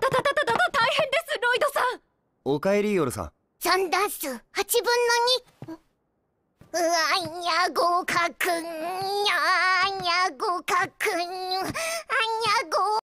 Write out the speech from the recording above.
たたたたたた大変ですロイドさんおかえりヨルさん残弾数8分の2うわにゃ合格にゃにゃ合格にゃ